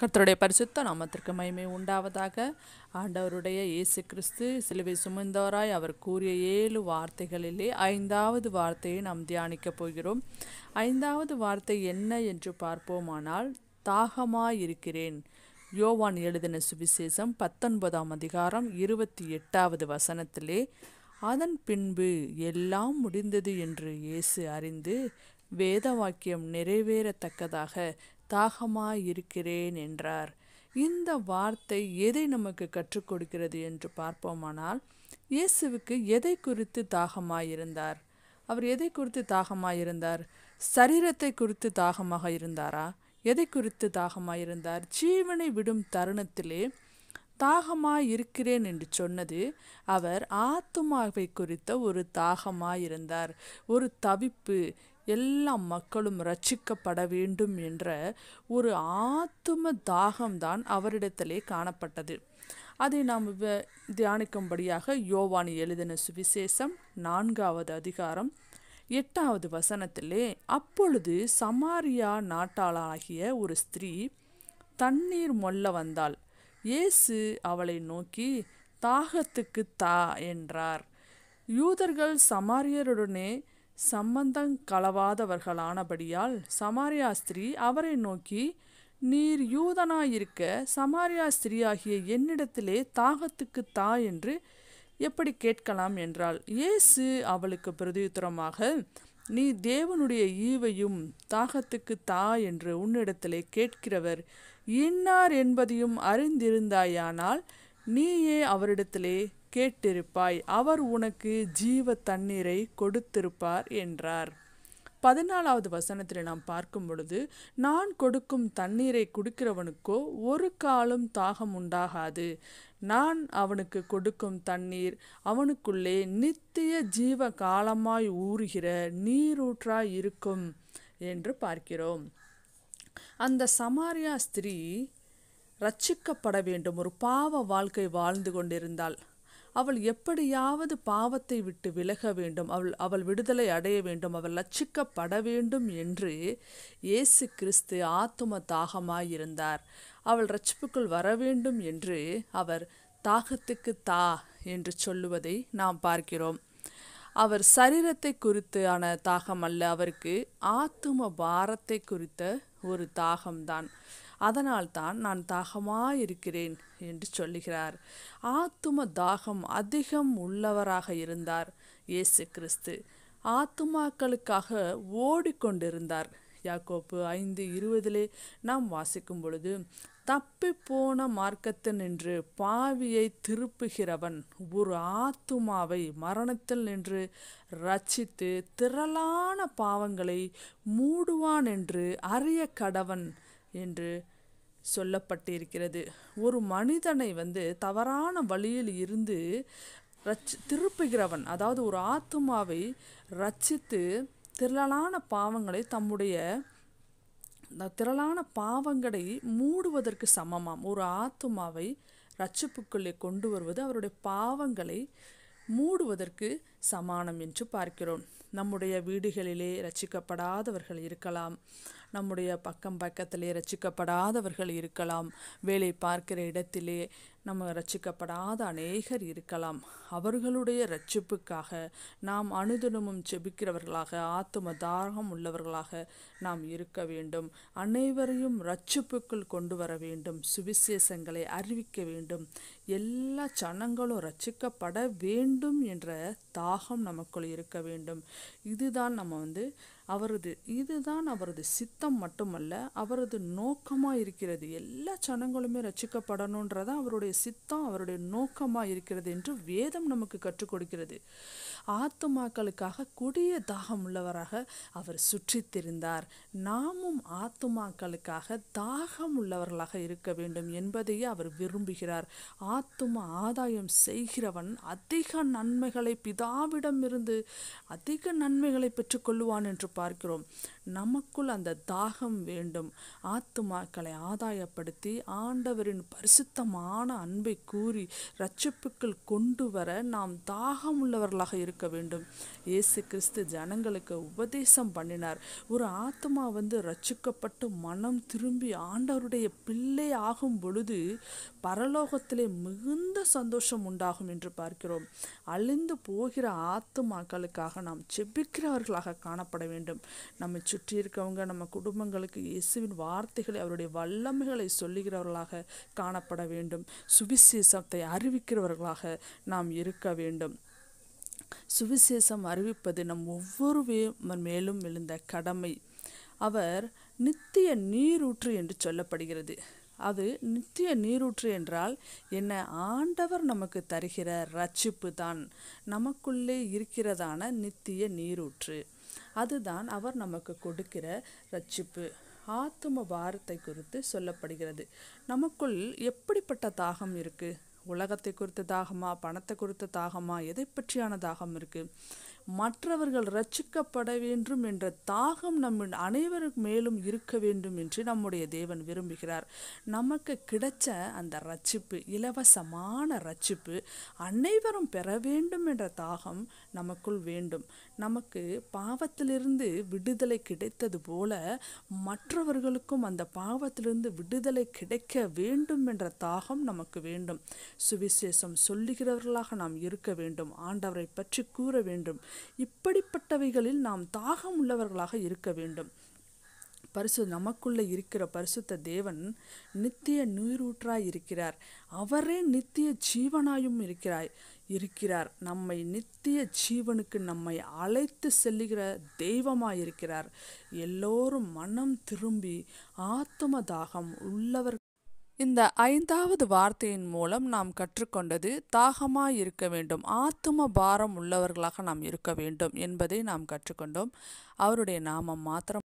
கர்த்தருடைய பரிசுத்த நாமத்திற்கு மகிமை உண்டாவதாக ஆண்டவருடைய இயேசு கிறிஸ்து சிலுவை சுமந்தவராய் அவர் கூறிய ஏழு வார்த்தைகளிலே ஐந்தாவது வார்த்தையை நாம் தியானிக்கப் போகிறோம் ஐந்தாவது வார்த்தை என்ன என்று பார்ப்போமானால் தாகமாயிருக்கிறேன் யோவான் எழுதின சுவிசேஷம் பத்தொன்பதாம் அதிகாரம் இருபத்தி எட்டாவது வசனத்திலே அதன் பின்பு எல்லாம் முடிந்தது என்று இயேசு அறிந்து வேத வாக்கியம் நிறைவேறத்தக்கதாக தாகமாயிருக்கிறேன் என்றார் இந்த வார்த்தை எதை நமக்கு கற்றுக் கொடுக்கிறது என்று பார்ப்போமானால் இயேசுவுக்கு எதை குறித்து தாகமாயிருந்தார் அவர் எதை குறித்து தாகமாயிருந்தார் சரீரத்தை குறித்து தாகமாக இருந்தாரா எதை குறித்து தாகமாயிருந்தார் ஜீவனை விடும் தருணத்திலே தாகமாயிருக்கிறேன் என்று சொன்னது அவர் ஆத்மாவை குறித்த ஒரு தாகமாயிருந்தார் ஒரு தவிப்பு எல்லா மக்களும் ரட்சிக்கப்பட வேண்டும் என்ற ஒரு ஆத்தும தாகம்தான் அவரிடத்திலே காணப்பட்டது அதை நாம் தியானிக்கும்படியாக யோவானி எழுதின சுவிசேஷம் நான்காவது அதிகாரம் எட்டாவது வசனத்திலே அப்பொழுது சமாரியா நாட்டாளாகிய ஒரு ஸ்திரீ தண்ணீர் மொல்ல வந்தாள் இயேசு அவளை நோக்கி தாகத்துக்கு தா என்றார் யூதர்கள் சமாரியருடனே சம்பந்தம் கலவாதவர்களானபடியால் சமாரியா ஸ்திரீ அவரை நோக்கி நீர் யூதனாயிருக்க சமாரியா ஸ்திரீயாகிய என்னிடத்திலே தாகத்துக்கு தா என்று எப்படி கேட்கலாம் என்றால் இயேசு அவளுக்கு பிரதியுத்தரமாக நீ தேவனுடைய ஈவையும் தாகத்துக்கு தா என்று உன்னிடத்திலே கேட்கிறவர் இன்னார் என்பதையும் அறிந்திருந்தாயானால் நீயே அவரிடத்திலே கேட்டிருப்பாய் அவர் உனக்கு ஜீவ தண்ணீரை கொடுத்திருப்பார் என்றார் பதினாலாவது வசனத்தில் நாம் பார்க்கும் பொழுது நான் கொடுக்கும் தண்ணீரை குடிக்கிறவனுக்கோ ஒரு காலம் தாகம் உண்டாகாது நான் அவனுக்கு கொடுக்கும் தண்ணீர் அவனுக்குள்ளே நித்திய ஜீவ காலமாய் ஊறுகிற நீரூற்றாய் இருக்கும் என்று பார்க்கிறோம் அந்த சமாரியா ஸ்திரீ ரட்சிக்கப்பட வேண்டும் ஒரு பாவ வாழ்க்கை வாழ்ந்து கொண்டிருந்தாள் அவள் எப்படியாவது பாவத்தை விட்டு விலக வேண்டும் அவள் அவள் விடுதலை அடைய வேண்டும் அவள் லட்சிக்கப்பட வேண்டும் என்று இயேசு கிறிஸ்து ஆத்தும தாகமாயிருந்தார் அவள் ரட்சிப்புக்குள் வர வேண்டும் என்று அவர் தாகத்துக்கு தா என்று சொல்லுவதை நாம் பார்க்கிறோம் அவர் சரீரத்தை குறித்து ஆன தாகம் அல்ல அவருக்கு ஆத்தும பாரத்தை குறித்த ஒரு தாகம்தான் அதனால்தான் நான் தாகமாயிருக்கிறேன் இருக்கிறேன் என்று சொல்லுகிறார் ஆத்தும தாகம் அதிகம் உள்ளவராக இருந்தார் இயேசு கிறிஸ்து ஆத்துமாக்களுக்காக ஓடிக்கொண்டிருந்தார் யாக்கோப்பு ஐந்து இருபதிலே நாம் வாசிக்கும் பொழுது தப்பி போன மார்க்கத்தில் நின்று பாவியை திருப்புகிறவன் ஒரு ஆத்துமாவை மரணத்தில் நின்று ரச்சித்து திரளான பாவங்களை மூடுவான் என்று அறிய கடவன் என்று சொல்லப்பட்டிருக்கிறது ஒரு மனிதனை வந்து தவறான வழியில் இருந்து ரச்சி திருப்புகிறவன் அதாவது ஒரு ஆத்மாவை ரச்சித்து திரளான பாவங்களை தம்முடைய திரளான பாவங்களை மூடுவதற்கு சமமாம் ஒரு ஆத்மாவை ரட்சிப்புக்குள்ளே கொண்டு வருவது அவருடைய பாவங்களை மூடுவதற்கு சமானம் என்று பார்க்கிறோம் நம்முடைய வீடுகளிலே ரச்சிக்கப்படாதவர்கள் இருக்கலாம் நம்முடைய பக்கம் பக்கத்திலே ரச்சிக்கப்படாதவர்கள் இருக்கலாம் வேலை பார்க்கிற இடத்திலே நம்ம ரச்சிக்கப்படாத அநேகர் இருக்கலாம் அவர்களுடைய ரட்சிப்புக்காக நாம் அனுதினமும் செபிக்கிறவர்களாக ஆத்தும தாரகம் உள்ளவர்களாக நாம் இருக்க வேண்டும் அனைவரையும் ரட்சிப்புக்குள் கொண்டு வர வேண்டும் சுவிசேஷங்களை அறிவிக்க வேண்டும் எல்லா சனங்களும் ரச்சிக்கப்பட வேண்டும் என்ற தா தாகம் நமக்குள் இருக்க வேண்டும் இதுதான் நம்ம வந்து அவரது இதுதான் அவரது சித்தம் மட்டுமல்ல அவரது நோக்கமாக இருக்கிறது எல்லா சனங்களுமே ரச்சிக்கப்படணுன்றதா அவருடைய சித்தம் அவருடைய நோக்கமாக இருக்கிறது என்று வேதம் நமக்கு கற்றுக் கொடுக்கிறது ஆத்துமாக்களுக்காக கொடிய தாகம் உள்ளவராக அவர் சுற்றித் திரிந்தார் நாமும் ஆத்துமாக்களுக்காக தாகம் உள்ளவர்களாக இருக்க வேண்டும் என்பதையே அவர் விரும்புகிறார் ஆத்தும ஆதாயம் செய்கிறவன் அதிக நன்மைகளை பிதாவிடமிருந்து அதிக நன்மைகளை பெற்றுக்கொள்வான் என்று பார்க்கிறோம் நமக்குள் அந்த தாகம் வேண்டும் ஆத்துமாக்களை ஆதாயப்படுத்தி ஆண்டவரின் பரிசுத்தமான அன்பை கூறி ரட்சிப்புக்குள் கொண்டு வர நாம் தாகம் உள்ளவர்களாக இருக்க வேண்டும் இயேசு கிறிஸ்து ஜனங்களுக்கு உபதேசம் பண்ணினார் ஒரு ஆத்மா வந்து ரட்சிக்கப்பட்டு மனம் திரும்பி ஆண்டவருடைய பிள்ளை ஆகும் பொழுது பரலோகத்திலே மிகுந்த சந்தோஷம் உண்டாகும் என்று பார்க்கிறோம் அழிந்து போகிற ஆத்துமாக்களுக்காக நாம் செபிக்கிறவர்களாக காணப்பட வேண்டும் நம்ம சுற்றி இருக்கவங்க நம்ம குடும்பங்களுக்கு இயேசுவின் வார்த்தைகளை அவருடைய வல்லமைகளை சொல்லுகிறவர்களாக காணப்பட வேண்டும் சுவிசேஷத்தை அறிவிக்கிறவர்களாக நாம் இருக்க வேண்டும் சுவிசேஷம் அறிவிப்பது நம் ஒவ்வொரு மேலும் எழுந்த கடமை அவர் நித்திய நீரூற்று என்று சொல்லப்படுகிறது அது நித்திய நீரூற்று என்றால் என்ன ஆண்டவர் நமக்கு தருகிற ரட்சிப்பு தான் நமக்குள்ளே இருக்கிறதான நித்திய நீரூற்று அதுதான் அவர் நமக்கு கொடுக்கிற ரட்சிப்பு ஆத்தும பாரத்தை குறித்து சொல்லப்படுகிறது நமக்குள் எப்படிப்பட்ட தாகம் இருக்குது உலகத்தை குறித்த தாகமா பணத்தை குறித்த தாகமா எதை பற்றியான தாகம் இருக்குது மற்றவர்கள் ரட்சிக்கப்பட வேண்டும் என்ற தாகம் நம்ம அனைவருக்கு மேலும் இருக்க வேண்டும் என்று நம்முடைய தேவன் விரும்புகிறார் நமக்கு கிடைச்ச அந்த ரட்சிப்பு இலவசமான ரட்சிப்பு அனைவரும் பெற வேண்டும் என்ற தாகம் நமக்குள் வேண்டும் நமக்கு பாவத்திலிருந்து விடுதலை கிடைத்தது போல மற்றவர்களுக்கும் அந்த பாவத்திலிருந்து விடுதலை கிடைக்க வேண்டும் என்ற தாகம் நமக்கு வேண்டும் சுவிசேஷம் சொல்லுகிறவர்களாக நாம் இருக்க வேண்டும் ஆண்டவரை பற்றி கூற வேண்டும் இப்படிப்பட்டவைகளில் நாம் தாகம் உள்ளவர்களாக இருக்க வேண்டும் பரிசு நமக்குள்ளே இருக்கிற பரிசுத்த தேவன் நித்திய நீரூற்றாய் இருக்கிறார் அவரே நித்திய ஜீவனாயும் இருக்கிறாய் இருக்கிறார் நம்மை நித்திய ஜீவனுக்கு நம்மை அழைத்து செல்லுகிற தெய்வமாயிருக்கிறார் எல்லோரும் மனம் திரும்பி ஆத்தும தாகம் உள்ளவர் இந்த ஐந்தாவது வார்த்தையின் மூலம் நாம் கற்றுக்கொண்டது தாகமாக இருக்க வேண்டும் ஆத்தும பாரம் உள்ளவர்களாக நாம் இருக்க வேண்டும் என்பதை நாம் கற்றுக்கொண்டோம் அவருடைய நாமம் மாத்திரம்